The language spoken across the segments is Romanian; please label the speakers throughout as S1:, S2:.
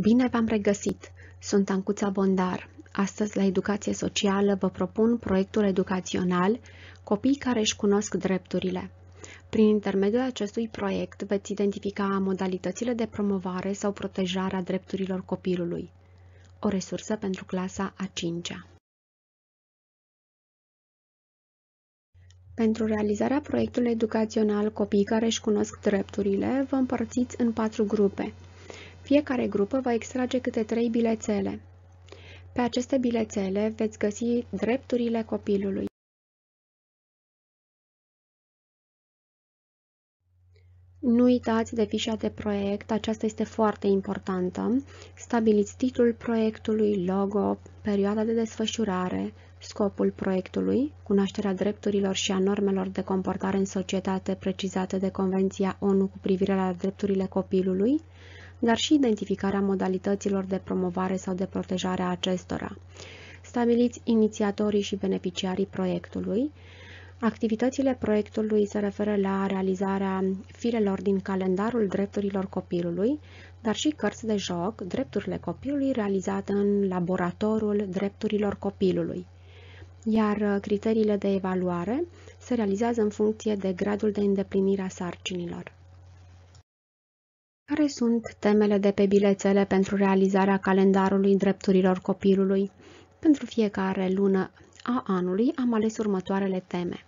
S1: Bine v-am
S2: regăsit! Sunt Ancuța Bondar. Astăzi, la Educație Socială, vă propun proiectul educațional Copii care își cunosc drepturile. Prin intermediul acestui proiect veți identifica modalitățile de promovare sau protejare a drepturilor copilului. O resursă pentru clasa a 5-a. Pentru realizarea proiectului educațional Copii care își cunosc drepturile, vă împărțiți în patru grupe – fiecare grupă va extrage câte trei bilețele. Pe aceste bilețele veți găsi drepturile
S1: copilului.
S2: Nu uitați de fișa de proiect, aceasta este foarte importantă. Stabiliți titlul proiectului, logo, perioada de desfășurare, scopul proiectului, cunoașterea drepturilor și a normelor de comportare în societate precizate de Convenția ONU cu privire la drepturile copilului, dar și identificarea modalităților de promovare sau de protejare a acestora. Stabiliți inițiatorii și beneficiarii proiectului. Activitățile proiectului se referă la realizarea firelor din calendarul drepturilor copilului, dar și cărți de joc, drepturile copilului realizate în laboratorul drepturilor copilului iar uh, criteriile de evaluare se realizează în funcție de gradul de îndeplinire a sarcinilor. Care sunt temele de pe bilețele pentru realizarea calendarului drepturilor copilului? Pentru fiecare lună a anului am ales următoarele teme.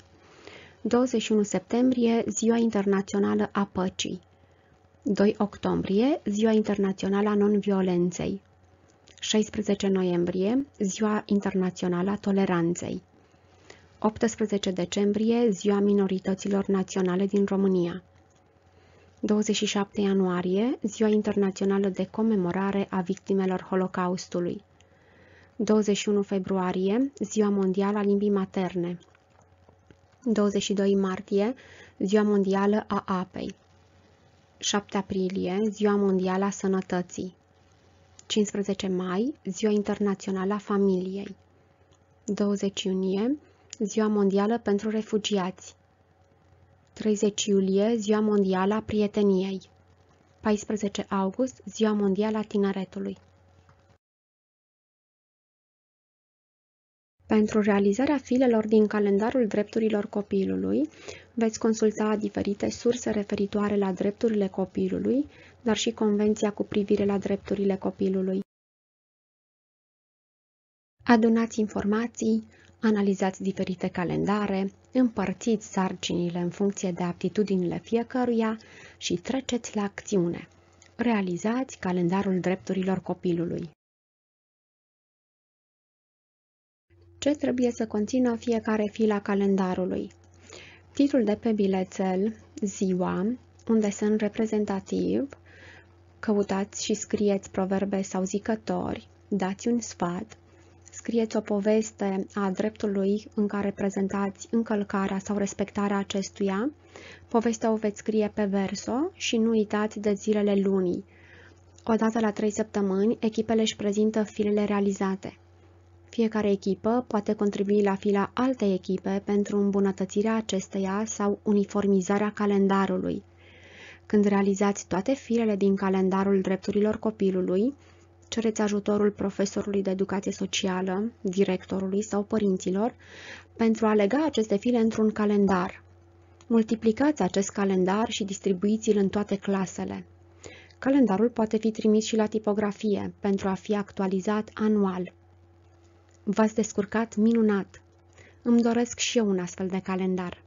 S2: 21 septembrie, Ziua Internațională a Păcii. 2 octombrie, Ziua Internațională a Non-Violenței. 16 noiembrie, Ziua Internațională a Toleranței. 18 decembrie, Ziua Minorităților Naționale din România. 27 ianuarie, Ziua Internațională de Comemorare a Victimelor Holocaustului. 21 februarie, Ziua Mondială a Limbii Materne. 22 martie, Ziua Mondială a Apei. 7 aprilie, Ziua Mondială a Sănătății. 15 mai, Ziua Internațională a Familiei. 20 iunie, Ziua Mondială pentru Refugiați. 30 iulie, Ziua Mondială a Prieteniei 14 august, Ziua Mondială a Tineretului
S1: Pentru realizarea
S2: filelor din calendarul drepturilor copilului, veți consulta diferite surse referitoare la drepturile copilului, dar și Convenția cu privire la drepturile copilului.
S1: Adunați informații, analizați
S2: diferite calendare, împărțiți sarcinile în funcție de aptitudinile fiecăruia și treceți la acțiune. Realizați calendarul drepturilor copilului.
S1: Ce trebuie să conțină
S2: fiecare fila calendarului? Titlul de pe bilețel, ziua, unde sunt reprezentativ, căutați și scrieți proverbe sau zicători, dați un sfat, scrieți o poveste a dreptului în care prezentați încălcarea sau respectarea acestuia. Povestea o veți scrie pe verso și nu uitați de zilele lunii. Odată la 3 săptămâni, echipele își prezintă filele realizate. Fiecare echipă poate contribui la fila altei echipe pentru îmbunătățirea acesteia sau uniformizarea calendarului. Când realizați toate filele din calendarul drepturilor copilului, cereți ajutorul profesorului de educație socială, directorului sau părinților pentru a lega aceste file într-un calendar. Multiplicați acest calendar și distribuiți-l în toate clasele. Calendarul poate fi trimis și la tipografie pentru a fi actualizat anual. V-ați descurcat minunat!
S1: Îmi doresc și eu un astfel de calendar.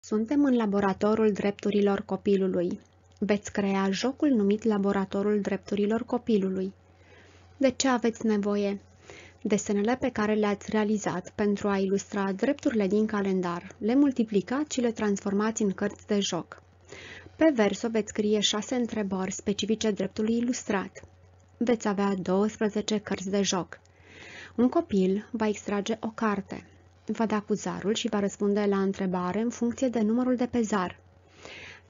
S2: Suntem în laboratorul drepturilor copilului. Veți crea jocul numit Laboratorul Drepturilor Copilului. De ce aveți nevoie? Desenele pe care le-ați realizat pentru a ilustra drepturile din calendar, le multiplicați și le transformați în cărți de joc. Pe verso veți scrie șase întrebări specifice dreptului ilustrat. Veți avea 12 cărți de joc. Un copil va extrage o carte, va da cu zarul și va răspunde la întrebare în funcție de numărul de pe zar.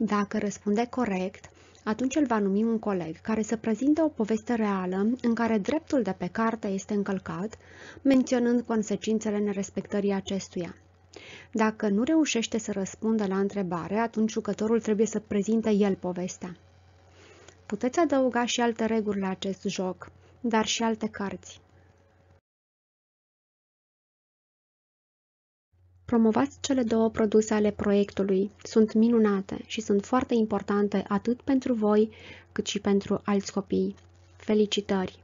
S2: Dacă răspunde corect, atunci îl va numi un coleg care să prezinte o poveste reală în care dreptul de pe carte este încălcat, menționând consecințele nerespectării acestuia. Dacă nu reușește să răspundă la întrebare, atunci jucătorul trebuie să prezinte el povestea. Puteți adăuga și alte reguli la acest joc, dar și alte cărți.
S1: Promovați cele două produse
S2: ale proiectului. Sunt minunate și sunt foarte importante atât pentru voi cât și pentru alți copii. Felicitări!